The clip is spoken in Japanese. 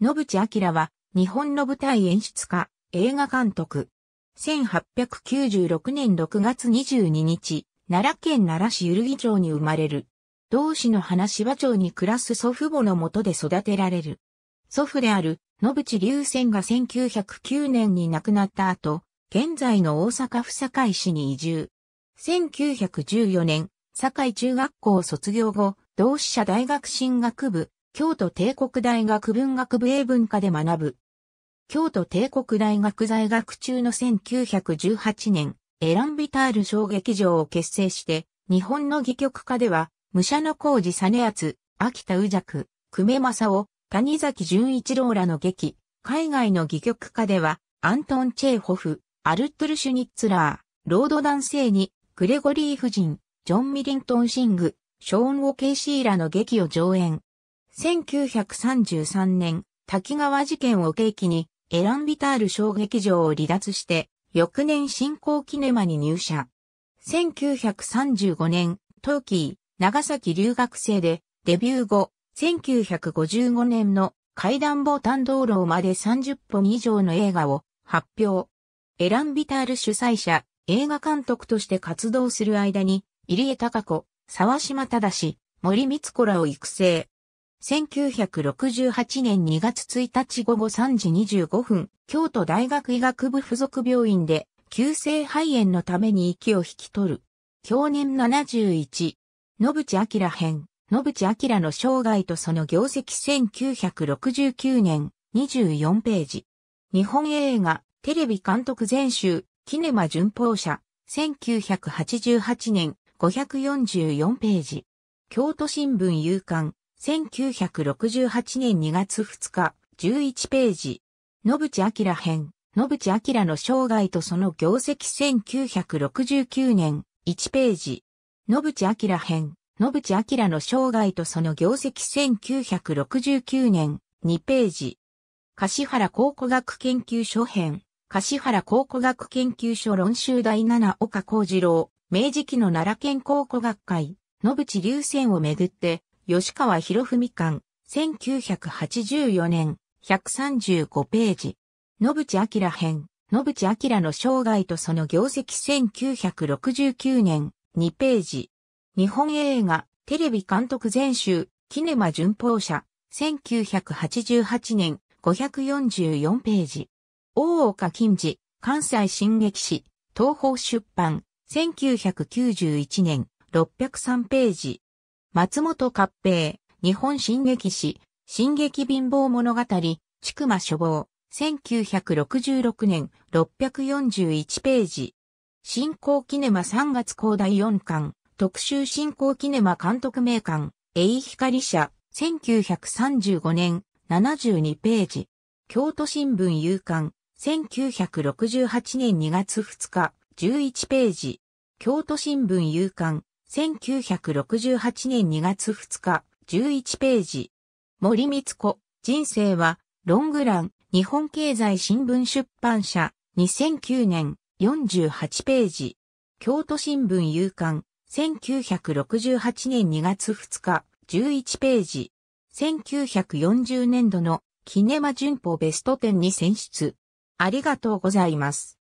野淵明は、日本の舞台演出家、映画監督。1896年6月22日、奈良県奈良市るぎ町に生まれる。同市の花芝町に暮らす祖父母のもとで育てられる。祖父である野淵隆仙が1909年に亡くなった後、現在の大阪府堺市に移住。1914年、堺中学校卒業後、同志社大学進学部、京都帝国大学文学部英文科で学ぶ。京都帝国大学在学中の1918年、エランビタール小劇場を結成して、日本の戯曲家では、武者の工事実厚、秋田宇弱、久米正夫、谷崎潤一郎らの劇、海外の戯曲家では、アントン・チェーホフ、アルトゥル・シュニッツラー、ロード男性に、グレゴリー夫人、ジョン・ミリントン・シング、ショーン・オ・ケイシーらの劇を上演。1933年、滝川事件を契機に、エランビタール小劇場を離脱して、翌年新興キネマに入社。1935年、トーキー、長崎留学生で、デビュー後、1955年の階段ボタン道路まで30本以上の映画を発表。エランビタール主催者、映画監督として活動する間に、入江隆子、沢島忠、森光子らを育成。1968年2月1日午後3時25分、京都大学医学部附属病院で、急性肺炎のために息を引き取る。去年71。野淵明編。野淵明の生涯とその業績1969年24ページ。日本映画、テレビ監督全集、キネマ順報社、1988年544ページ。京都新聞夕刊、1968年2月2日、11ページ。野淵明編、野淵明の生涯とその業績1969年、1ページ。野淵明編、野淵明の生涯とその業績1969年、2ページ。柏原考古学研究所編、柏原考古学研究所論集第7岡幸次郎、明治期の奈良県考古学会、野淵流線をめぐって、吉川博文館、1984年、135ページ。野淵明編、野淵明の生涯とその業績1969年、2ページ。日本映画、テレビ監督全集、キネマ巡報社、1988年、544ページ。大岡金次、関西新劇史、東方出版、1991年、603ページ。松本勝平、日本進撃史、進撃貧乏物語、ちく処方、1966年、641ページ。新興キネマ3月高第4巻、特集新興キネマ監督名館、エイ社、1935年、72ページ。京都新聞夕刊、1968年2月2日、11ページ。京都新聞夕刊、1968年2月2日、11ページ。森光子、人生は、ロングラン、日本経済新聞出版社、2009年、48ページ。京都新聞夕刊、1968年2月2日、11ページ。1940年度のキネマ旬報ベスト10に選出。ありがとうございます。